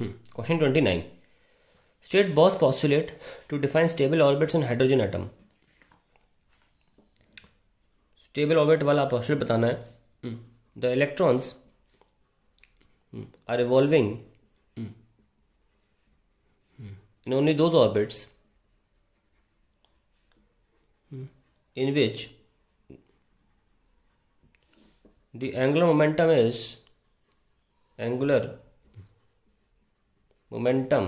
Question twenty nine state Bohr's postulate to define stable orbits in hydrogen atom stable orbit वाला postulate बताना है the electrons are revolving in only those orbits in which the angular momentum is angular momentum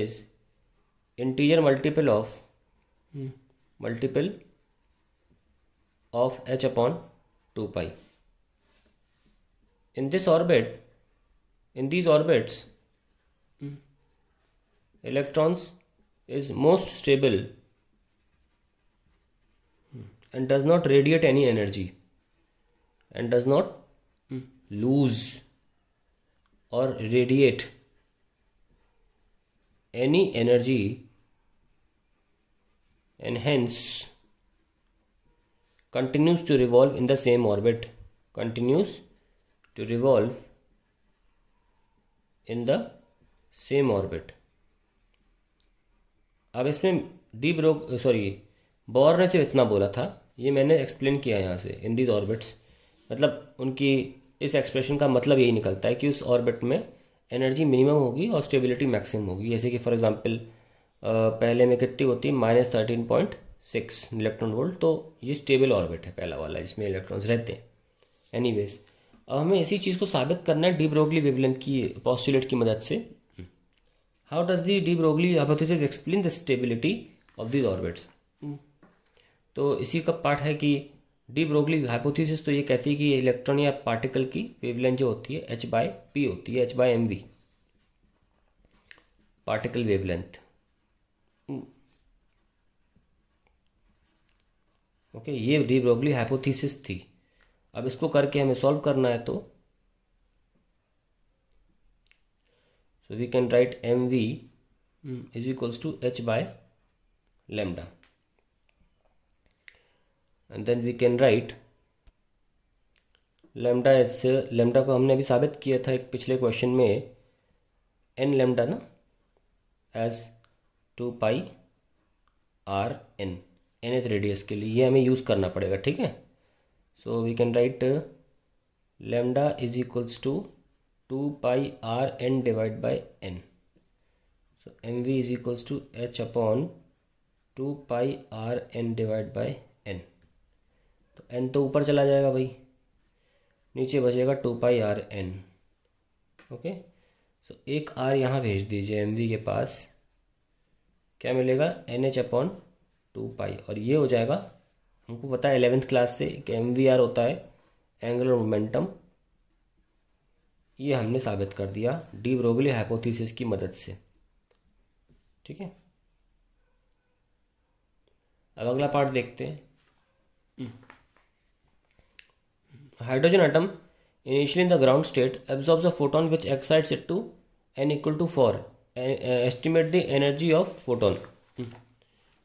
is integer multiple of hmm. multiple of h upon 2 pi in this orbit in these orbits hmm. electrons is most stable hmm. and does not radiate any energy and does not hmm. lose और radiate any energy and hence continues to revolve in the same orbit continues to revolve in the same orbit अब इसमें deep रोग sorry बॉर ने सिर्फ इतना बोला था ये मैंने एक्सप्लेन किया यहाँ से इन दीज ऑर्बिट्स मतलब उनकी इस एक्सप्रेशन का मतलब यही निकलता है कि उस ऑर्बिट में एनर्जी मिनिमम होगी और स्टेबिलिटी मैक्सिमम होगी जैसे कि फॉर एग्जांपल पहले में कितनी होती है minus thirteen point six electron volt तो ये स्टेबल ऑर्बिट है पहला वाला जिसमें इलेक्ट्रॉन्स रहते हैं वेज अब हमें इसी चीज़ को साबित करना है डी ब्रोगली वेवलेंथ की पॉस्टुलेट की मदद से how does the de Broglie hypothesis explain the stability of this orbits तो इसी का पार्ट है कि डी ब्रोगली हाइपोथीसिस तो ये कहती है कि इलेक्ट्रॉन या पार्टिकल की वेवलेंथ जो होती है एच बाय पी होती है H by M V particle wavelength okay ये डी ब्रोगली हाइपोथीसिस थी अब इसको करके हमें सॉल्व करना है तो so we can write M V is equals to H by lambda and then we can write lambda as lambda को हमने अभी साबित किया था एक पिछले क्वेश्चन में एन लेमडा ना as two pi R N nth radius के लिए ये हमें यूज़ करना पड़ेगा ठीक है so we can write lambda is equals to two pi R N divide by N so M V is equals to H upon two pi R N divide by N तो N तो ऊपर चला जाएगा भाई नीचे बचेगा two pi R N okay so एक are यहाँ भेज दीजिए एम के पास क्या मिलेगा N H upon two pi और ये हो जाएगा हमको पता है एलेवेंथ क्लास से एक एम वी आर होता है एंगुलर मोमेंटम ये हमने साबित कर दिया डी ब्रोगली हाइपोथीसिस की मदद से ठीक है अब अगला पार्ट देखते हैं hydrogen atom initially in the ground state absorbs a photon which excites it to N equal to four estimate the energy of photon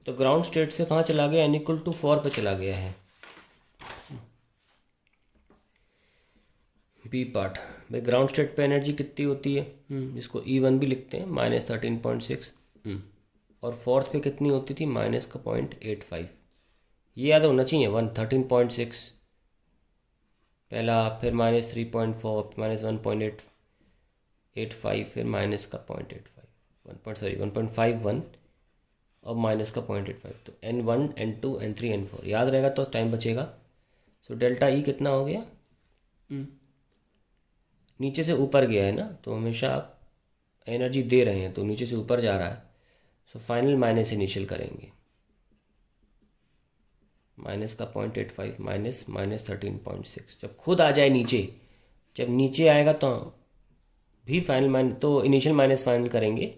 तो ग्राउंड स्टेट से कहाँ चला गया एन इक्वल टू फोर पर चला गया है बी hmm. पार्ट भाई ग्राउंड स्टेट पे एनर्जी कितनी होती है hmm. इसको ई e वन भी लिखते हैं माइनस थर्टीन पॉइंट सिक्स और फोर्थ पे कितनी होती थी माइनस का पॉइंट एट फाइव ये याद होना चाहिए वन थर्टीन पॉइंट सिक्स पहला फिर minus three point four minus one point eight eight five फिर माइनस का point eight five one point sorry one point five one और माइनस का पॉइंट एट फाइव तो N one N two N three N four याद रहेगा तो time बचेगा so delta E कितना हो गया hmm. नीचे से ऊपर गया है ना तो हमेशा आप एनर्जी दे रहे हैं तो नीचे से ऊपर जा रहा है सो फाइनल माइनस इनिशियल करेंगे माइनस का point eight five minus minus thirteen point six जब खुद आ जाए नीचे जब नीचे आएगा तो भी फाइनल माइन तो इनिशियल माइनस फाइनल करेंगे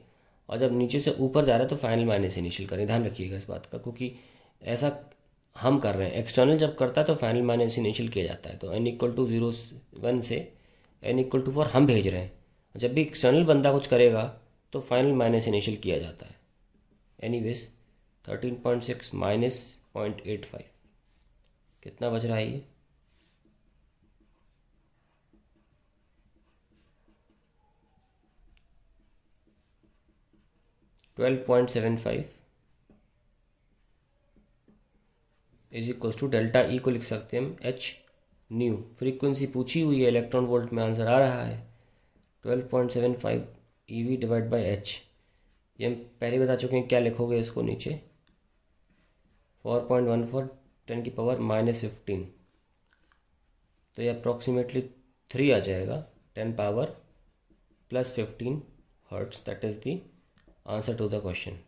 और जब नीचे से ऊपर जा रहा है तो फाइनल माइनस इनिशियल करें ध्यान रखिएगा इस बात का क्योंकि ऐसा हम कर रहे हैं एक्सटर्नल जब करता है तो फाइनल माइनस इनिशियल किया जाता है तो N equal to zero one से एन इक्वल टू फोर हम भेज रहे हैं जब भी एक्सटर्नल बंदा कुछ करेगा तो फाइनल माइनस इनिशियल किया जाता है anyways thirteen point six minus point eight five कितना बज रहा है ये twelve point seven five is equals to delta E को लिख सकते हैं हम एच न्यू फ्रीक्वेंसी पूछी हुई है इलेक्ट्रॉन वोल्ट में आंसर आ रहा है twelve point seven five E V divide by H ये हम पहले बता चुके हैं क्या लिखोगे इसको नीचे four point one four ten की पावर माइनस फिफ्टीन तो ये अप्रॉक्सीमेटली थ्री आ जाएगा ten power plus fifteen hertz that is the answer to the question